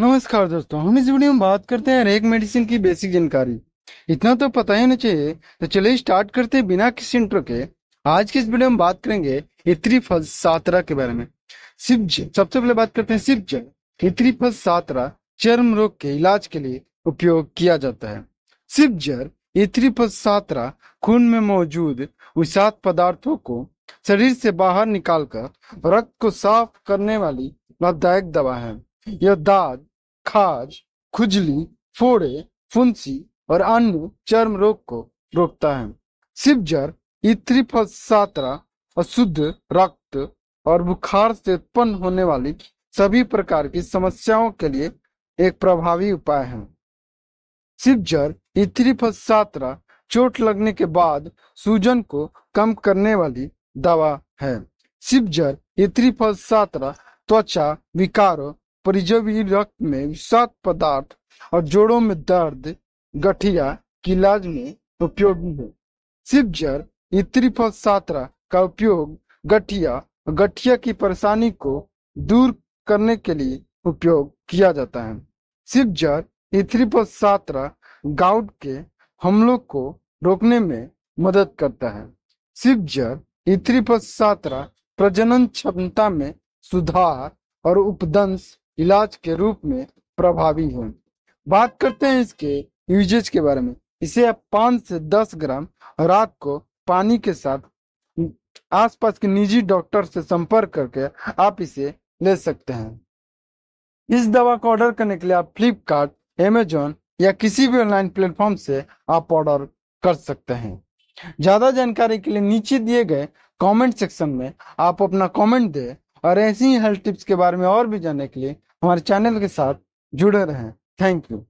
नमस्कार दोस्तों हम इस वीडियो में बात करते हैं रेक मेडिसिन की बेसिक जानकारी इतना तो पता ही ना चाहिए तो चलिए स्टार्ट करते हैं बिना किसी इंट्रो के आज के इस वीडियो में बात करेंगे इत्री फल सातरा के बारे में सिब्ज सबसे पहले बात करते हैं शिव इत्री फल सातरा चर्म रोग के इलाज के लिए उपयोग किया जाता है सिब्जर इत्री फल सातरा खून में मौजूद उषात पदार्थों को शरीर से बाहर निकालकर रक्त को साफ करने वाली लाभदायक दवा है यह दाद खाज खुजली फोड़े फुंसी और अन्य चर्म रोग को रोकता है सिबजर इथ्रिफसात्रा अशुद्ध रक्त और बुखार से उत्पन्न होने वाली सभी प्रकार की समस्याओं के लिए एक प्रभावी उपाय है सिबजर सात्रा चोट लगने के बाद सूजन को कम करने वाली दवा है सिबजर सात्रा त्वचा विकारों परिजवी रक्त में विषाक्त पदार्थ और जोड़ों में दर्द गठिया की इलाज में उपयोगी है सिपजर इत्रिफल सात्रा का उपयोग गठिया गठिया की परेशानी को दूर करने के लिए उपयोग किया जाता है शिवजर इथ्रीपल सात्रा गाउट के हमलों को रोकने में मदद करता है शिवजर इथ्रीपल सात्रा प्रजनन क्षमता में सुधार और उपदंश इलाज के रूप में प्रभावी हों बात करते हैं इसके यूजेज के बारे में इसे आप पाँच से दस ग्राम रात को पानी के साथ आसपास के निजी डॉक्टर से संपर्क करके आप इसे ले सकते हैं इस दवा को ऑर्डर करने के लिए आप फ्लिपकार्ट एमेजोन या किसी भी ऑनलाइन प्लेटफॉर्म से आप ऑर्डर कर सकते हैं ज्यादा जानकारी के लिए नीचे दिए गए कमेंट सेक्शन में आप अपना कमेंट दें और ऐसी हेल्थ टिप्स के बारे में और भी जानने के लिए हमारे चैनल के साथ जुड़े रहें थैंक यू